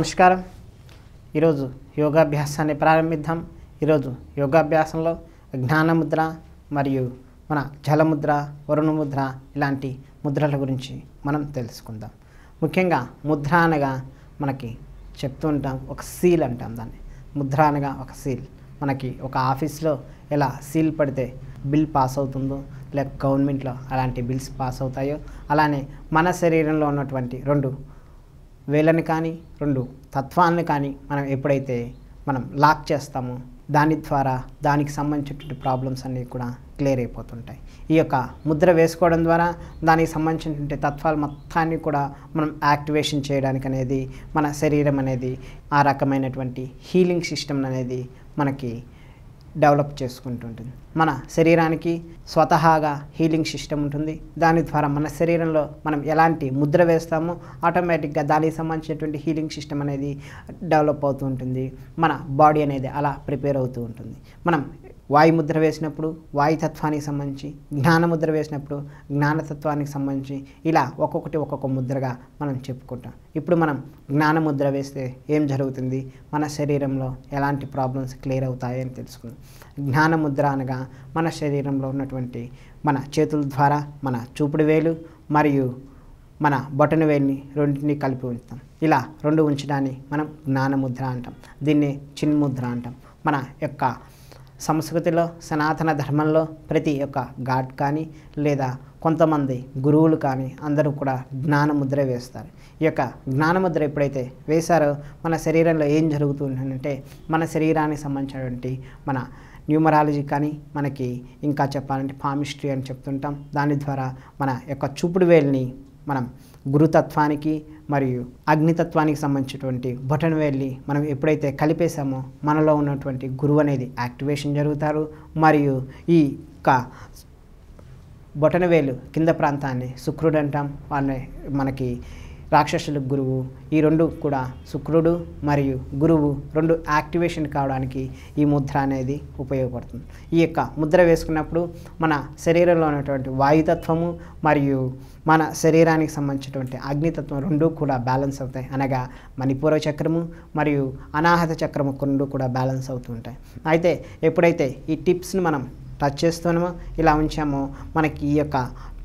నమస్కారం ఈరోజు యోగాభ్యాసాన్ని ప్రారంభిద్దాం ఈరోజు యోగాభ్యాసంలో జ్ఞానముద్ర మరియు మన జలముద్ర వరుణముద్ర ఇలాంటి ముద్రల గురించి మనం తెలుసుకుందాం ముఖ్యంగా ముద్ర అనగా మనకి చెప్తూ ఉంటాం ఒక సీల్ అంటాం దాన్ని ముద్ర అనగా ఒక సీల్ మనకి ఒక ఆఫీస్లో ఎలా సీల్ పడితే బిల్ పాస్ అవుతుందో లేక గవర్నమెంట్లో అలాంటి బిల్స్ పాస్ అవుతాయో అలానే మన శరీరంలో ఉన్నటువంటి రెండు వీళ్ళని కానీ రెండు తత్వాన్ని కానీ మనం ఎప్పుడైతే మనం లాక్ చేస్తామో దాని ద్వారా దానికి సంబంధించినటువంటి ప్రాబ్లమ్స్ అన్నీ కూడా క్లియర్ అయిపోతుంటాయి ఈ యొక్క ముద్ర వేసుకోవడం ద్వారా దానికి సంబంధించినటువంటి తత్వాలు మొత్తాన్ని కూడా మనం యాక్టివేషన్ చేయడానికి అనేది మన శరీరం అనేది ఆ రకమైనటువంటి హీలింగ్ సిస్టమ్ అనేది మనకి డెవలప్ చేసుకుంటుంటుంది మన శరీరానికి స్వతహాగా హీలింగ్ సిస్టమ్ ఉంటుంది దాని ద్వారా మన శరీరంలో మనం ఎలాంటి ముద్ర వేస్తామో ఆటోమేటిక్గా దానికి సంబంధించినటువంటి హీలింగ్ సిస్టమ్ అనేది డెవలప్ అవుతూ ఉంటుంది మన బాడీ అనేది అలా ప్రిపేర్ అవుతూ ఉంటుంది మనం వాయుముద్ర వేసినప్పుడు వాయుతత్వానికి సంబంధించి జ్ఞానముద్ర వేసినప్పుడు జ్ఞానతత్వానికి సంబంధించి ఇలా ఒక్కొక్కటి ఒక్కొక్క ముద్రగా మనం చెప్పుకుంటాం ఇప్పుడు మనం జ్ఞానముద్ర వేస్తే ఏం జరుగుతుంది మన శరీరంలో ఎలాంటి ప్రాబ్లమ్స్ క్లియర్ అవుతాయి అని తెలుసుకుందాం జ్ఞానముద్ర అనగా మన శరీరంలో ఉన్నటువంటి మన చేతుల ద్వారా మన చూపుడు వేలు మరియు మన బొటను వేలిని రెండింటిని కలిపి ఉంచుతాం ఇలా రెండు ఉంచడాన్ని మనం జ్ఞానముద్ర అంటాం దీన్ని చిన్ముద్ర అంటాం మన యొక్క సంస్కృతిలో సనాతన ధర్మంలో ప్రతి ఒక్క గాడ్ కానీ లేదా కొంతమంది గురువులు కానీ అందరూ కూడా జ్ఞానముద్ర వేస్తారు ఈ యొక్క జ్ఞానముద్ర ఎప్పుడైతే వేశారో మన శరీరంలో ఏం జరుగుతుందంటే మన శరీరానికి సంబంధించినటువంటి మన న్యూమరాలజీ కానీ మనకి ఇంకా చెప్పాలంటే పామిస్ట్రీ అని చెప్తుంటాం దాని ద్వారా మన యొక్క చూపుడు వేలిని మనం గురుతత్వానికి మరియు అగ్నితత్వానికి సంబంధించినటువంటి బటన్ వెళ్ళి మనం ఎప్పుడైతే కలిపేసామో మనలో ఉన్నటువంటి గురువు అనేది యాక్టివేషన్ జరుగుతారు మరియు ఈ యొక్క బొటనవేలు కింద ప్రాంతాన్ని శుక్రుడు అంటాం వాళ్ళని మనకి రాక్షసులకు గురువు ఈ రెండు కూడా శుక్రుడు మరియు గురువు రెండు యాక్టివేషన్ కావడానికి ఈ ముద్ర అనేది ఉపయోగపడుతుంది ఈ యొక్క ముద్ర వేసుకున్నప్పుడు మన శరీరంలో ఉన్నటువంటి వాయుతత్వము మరియు మన శరీరానికి సంబంధించినటువంటి అగ్నితత్వం రెండు కూడా బ్యాలెన్స్ అవుతాయి అనగా మణిపూర్వ చక్రము మరియు అనాహత చక్రము రెండు కూడా బ్యాలెన్స్ అవుతుంటాయి అయితే ఎప్పుడైతే ఈ టిప్స్ని మనం టచ్ చేస్తున్నామో ఇలా ఉంచామో మనకి ఈ యొక్క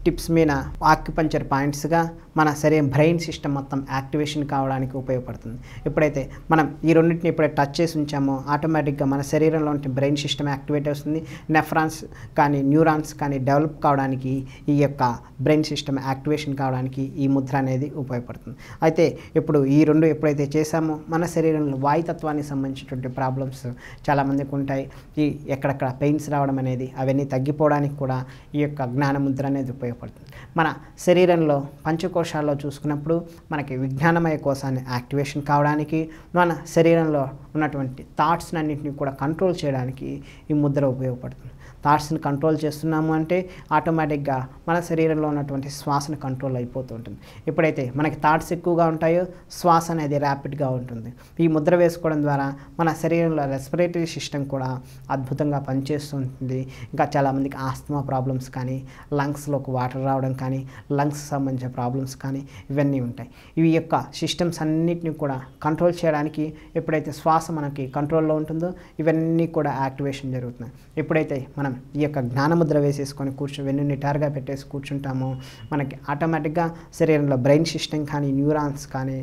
టిప్స్ మీద ఆక్యుపంచర్ పాయింట్స్గా మన శరీరం బ్రెయిన్ సిస్టమ్ మొత్తం యాక్టివేషన్ కావడానికి ఉపయోగపడుతుంది ఎప్పుడైతే మనం ఈ రెండింటిని ఎప్పుడైతే టచ్ చేసి ఉంచామో ఆటోమేటిక్గా మన శరీరంలో ఉంటే బ్రెయిన్ సిస్టమ్ యాక్టివేట్ అవుతుంది నెఫ్రాన్స్ కానీ న్యూరాన్స్ కానీ డెవలప్ కావడానికి ఈ యొక్క బ్రెయిన్ సిస్టమ్ యాక్టివేషన్ కావడానికి ఈ ముద్ర అనేది ఉపయోగపడుతుంది అయితే ఇప్పుడు ఈ రెండు ఎప్పుడైతే చేశామో మన శరీరంలో వాయుతత్వానికి సంబంధించినటువంటి ప్రాబ్లమ్స్ చాలామందికి ఉంటాయి ఈ ఎక్కడెక్కడ పెయిన్స్ రావడం అనేది అవన్నీ తగ్గిపోవడానికి కూడా ఈ యొక్క జ్ఞానముద్ర అనేది ఉపయోగపడుతుంది మన శరీరంలో పంచకోశ కోశాల్లో చూసుకున్నప్పుడు మనకి విజ్ఞానమయ కోశాన్ని యాక్టివేషన్ కావడానికి మన శరీరంలో ఉన్నటువంటి థాట్స్ని అన్నింటినీ కూడా కంట్రోల్ చేయడానికి ఈ ముద్ర ఉపయోగపడుతుంది థాట్స్ని కంట్రోల్ చేస్తున్నాము అంటే ఆటోమేటిక్గా మన శరీరంలో ఉన్నటువంటి శ్వాసను కంట్రోల్ అయిపోతూ ఉంటుంది ఎప్పుడైతే మనకి థాట్స్ ఎక్కువగా ఉంటాయో శ్వాస అనేది ర్యాపిడ్గా ఉంటుంది ఈ ముద్ర వేసుకోవడం ద్వారా మన శరీరంలో రెస్పిరేటరీ సిస్టమ్ కూడా అద్భుతంగా పనిచేస్తుంటుంది ఇంకా చాలామందికి ఆస్తమా ప్రాబ్లమ్స్ కానీ లంగ్స్లోకి వాటర్ రావడం కానీ లంగ్స్ సంబంధించిన ప్రాబ్లమ్స్ కానీ ఇవన్నీ ఉంటాయి ఇవి యొక్క సిస్టమ్స్ అన్నిటిని కూడా కంట్రోల్ చేయడానికి ఎప్పుడైతే శ్వాస మనకి కంట్రోల్లో ఉంటుందో ఇవన్నీ కూడా యాక్టివేషన్ జరుగుతుంది ఎప్పుడైతే మనం ఈ యొక్క జ్ఞానముద్ర వేసేసుకొని కూర్చో వెన్ను నిటారుగా పెట్టేసి కూర్చుంటామో మనకి ఆటోమేటిక్గా శరీరంలో బ్రెయిన్ సిస్టమ్ కానీ న్యూరాన్స్ కానీ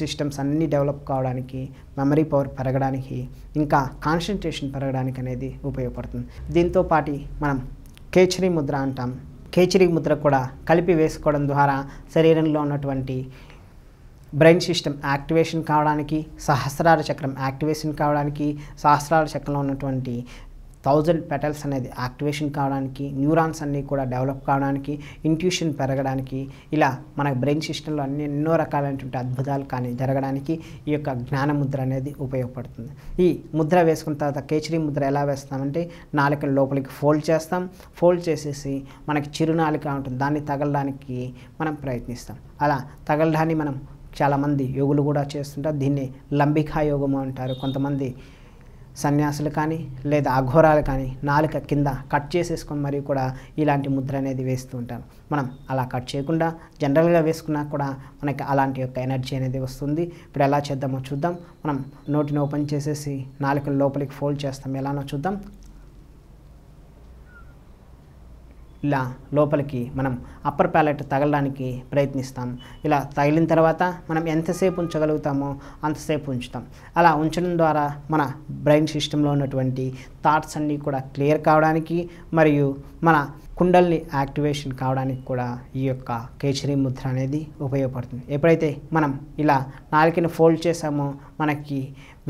సిస్టమ్స్ అన్నీ డెవలప్ కావడానికి మెమరీ పవర్ పెరగడానికి ఇంకా కాన్సన్ట్రేషన్ పెరగడానికి అనేది ఉపయోగపడుతుంది దీంతో పాటి మనం కేచరీ ముద్ర అంటాం కేచరీ ముద్ర కూడా కలిపి వేసుకోవడం ద్వారా శరీరంలో ఉన్నటువంటి బ్రెయిన్ సిస్టమ్ యాక్టివేషన్ కావడానికి సహస్రార చక్రం యాక్టివేషన్ కావడానికి సహస్రార చక్రంలో ఉన్నటువంటి థౌజండ్ పెటల్స్ అనేది యాక్టివేషన్ కావడానికి న్యూరాన్స్ అన్నీ కూడా డెవలప్ కావడానికి ఇంట్యూషన్ పెరగడానికి ఇలా మన బ్రెయిన్ సిస్టంలో అన్ని ఎన్నో రకాలైనటువంటి అద్భుతాలు కానీ జరగడానికి ఈ యొక్క జ్ఞాన ముద్ర అనేది ఉపయోగపడుతుంది ఈ ముద్ర వేసుకున్న తర్వాత కేచరీ ముద్ర ఎలా వేస్తామంటే నాలుక లోపలికి ఫోల్డ్ చేస్తాం ఫోల్డ్ చేసేసి మనకి చిరునాలిక ఉంటుంది దాన్ని తగలడానికి మనం ప్రయత్నిస్తాం అలా తగలడాన్ని మనం చాలామంది యోగులు కూడా చేస్తుంటారు దీన్ని లంబికా యోగం అంటారు కొంతమంది సన్యాసులు కానీ లేదా అఘోరాలు కానీ నాలుక కింద కట్ చేసేసుకొని మరియు కూడా ఇలాంటి ముద్ర అనేది వేస్తూ ఉంటారు మనం అలా కట్ చేయకుండా జనరల్గా వేసుకున్నా కూడా మనకి అలాంటి యొక్క ఎనర్జీ అనేది వస్తుంది ఇప్పుడు ఎలా చేద్దామో చూద్దాం మనం నోటిని ఓపెన్ చేసేసి నాలుక లోపలికి ఫోల్డ్ చేస్తాం ఎలానో చూద్దాం ఇలా లోపలికి మనం అప్పర్ ప్యాలెట్ తగలడానికి ప్రయత్నిస్తాం ఇలా తగిలిన తర్వాత మనం ఎంతసేపు ఉంచగలుగుతామో అంతసేపు ఉంచుతాం అలా ఉంచడం ద్వారా మన బ్రెయిన్ సిస్టంలో ఉన్నటువంటి థాట్స్ అన్నీ కూడా క్లియర్ కావడానికి మరియు మన కుండల్ని యాక్టివేషన్ కావడానికి కూడా ఈ యొక్క కేచరి ముద్ర అనేది ఉపయోగపడుతుంది ఎప్పుడైతే మనం ఇలా నాలుకని ఫోల్డ్ చేసామో మనకి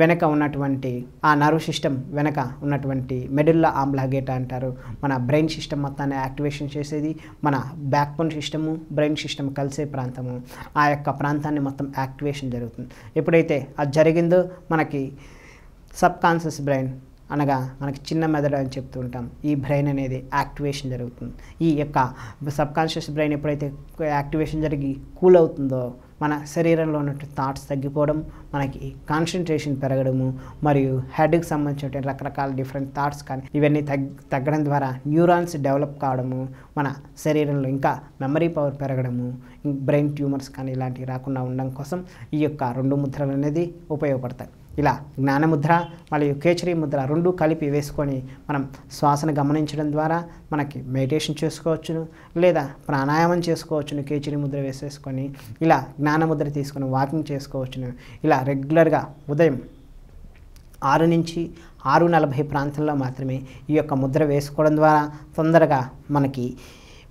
వెనక ఉన్నటువంటి ఆ నర్వ్ సిస్టమ్ వెనక ఉన్నటువంటి మెడిల్లా ఆమ్లాగేట అంటారు మన బ్రెయిన్ సిస్టమ్ మొత్తాన్ని యాక్టివేషన్ చేసేది మన backbone system brain system కలిసే ప్రాంతము ఆ యొక్క ప్రాంతాన్ని మొత్తం యాక్టివేషన్ జరుగుతుంది ఎప్పుడైతే అది జరిగిందో మనకి సబ్ బ్రెయిన్ అనగా మనకి చిన్న మెదడు అని చెప్తూ ఉంటాం ఈ బ్రెయిన్ అనేది యాక్టివేషన్ జరుగుతుంది ఈ యొక్క సబ్ కాన్షియస్ బ్రెయిన్ ఎప్పుడైతే యాక్టివేషన్ జరిగి కూల్ అవుతుందో మన శరీరంలో ఉన్నటువంటి థాట్స్ తగ్గిపోవడం మనకి కాన్సన్ట్రేషన్ పెరగడము మరియు హెడ్కి సంబంధించిన రకరకాల డిఫరెంట్ థాట్స్ కానీ ఇవన్నీ తగ్ తగ్గడం ద్వారా న్యూరాన్స్ డెవలప్ కావడము మన శరీరంలో ఇంకా మెమరీ పవర్ పెరగడము బ్రెయిన్ ట్యూమర్స్ కానీ ఇలాంటివి రాకుండా ఉండడం కోసం ఈ యొక్క రెండు ముద్రలు అనేది ఉపయోగపడతాయి ఇలా జ్ఞానముద్ర మరియు కేచరీ ముద్ర రెండు కలిపి వేసుకొని మనం శ్వాసను గమనించడం ద్వారా మనకి మెడిటేషన్ చేసుకోవచ్చును లేదా ప్రాణాయామం చేసుకోవచ్చును కేచరీ ముద్ర వేసేసుకొని ఇలా జ్ఞానముద్ర తీసుకొని వాకింగ్ చేసుకోవచ్చును ఇలా రెగ్యులర్గా ఉదయం ఆరు నుంచి ఆరు నలభై ప్రాంతంలో మాత్రమే ఈ యొక్క ముద్ర వేసుకోవడం ద్వారా తొందరగా మనకి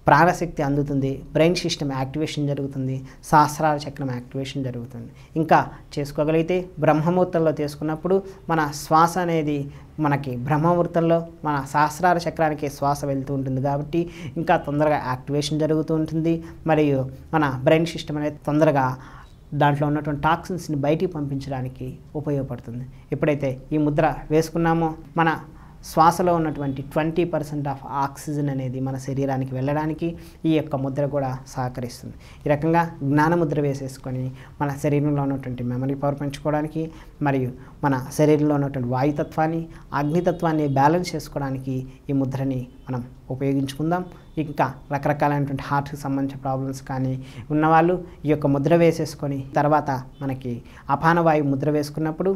ప్రాణశక్తి అందుతుంది బ్రెయిన్ సిస్టమ్ యాక్టివేషన్ జరుగుతుంది సహస్రాల చక్రం యాక్టివేషన్ జరుగుతుంది ఇంకా చేసుకోగలిగితే బ్రహ్మమూర్తంలో తీసుకున్నప్పుడు మన శ్వాస అనేది మనకి బ్రహ్మమూర్తంలో మన సహస్రాల చక్రానికి శ్వాస వెళ్తూ ఉంటుంది కాబట్టి ఇంకా తొందరగా యాక్టివేషన్ జరుగుతూ ఉంటుంది మరియు మన బ్రెయిన్ సిస్టమ్ అనేది తొందరగా దాంట్లో ఉన్నటువంటి టాక్సిన్స్ని బయటికి పంపించడానికి ఉపయోగపడుతుంది ఎప్పుడైతే ఈ ముద్ర వేసుకున్నామో మన శ్వాసలో ఉన్నటువంటి ట్వంటీ పర్సెంట్ ఆఫ్ ఆక్సిజన్ అనేది మన శరీరానికి వెళ్ళడానికి ఈ యొక్క ముద్ర కూడా సహకరిస్తుంది ఈ రకంగా జ్ఞానముద్ర వేసేసుకొని మన శరీరంలో ఉన్నటువంటి మెమరీ పవర్ పెంచుకోవడానికి మరియు మన శరీరంలో ఉన్నటువంటి వాయుతత్వాన్ని అగ్నితత్వాన్ని బ్యాలెన్స్ చేసుకోవడానికి ఈ ముద్రని మనం ఉపయోగించుకుందాం ఇంకా రకరకాలైనటువంటి హార్ట్కి సంబంధించిన ప్రాబ్లమ్స్ కానీ ఉన్నవాళ్ళు ఈ యొక్క ముద్ర వేసేసుకొని తర్వాత మనకి వాయువు ముద్ర వేసుకున్నప్పుడు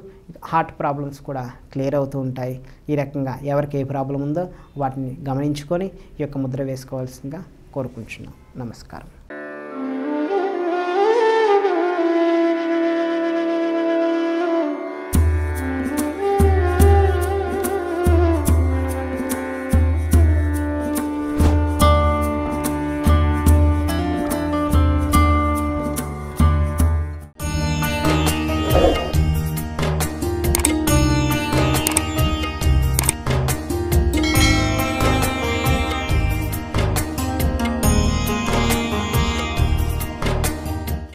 హార్ట్ ప్రాబ్లమ్స్ కూడా క్లియర్ అవుతూ ఉంటాయి ఈ రకంగా ఎవరికి ఏ ప్రాబ్లం ఉందో వాటిని గమనించుకొని ఈ యొక్క ముద్ర వేసుకోవాల్సిందిగా కోరుకుంటున్నాం నమస్కారం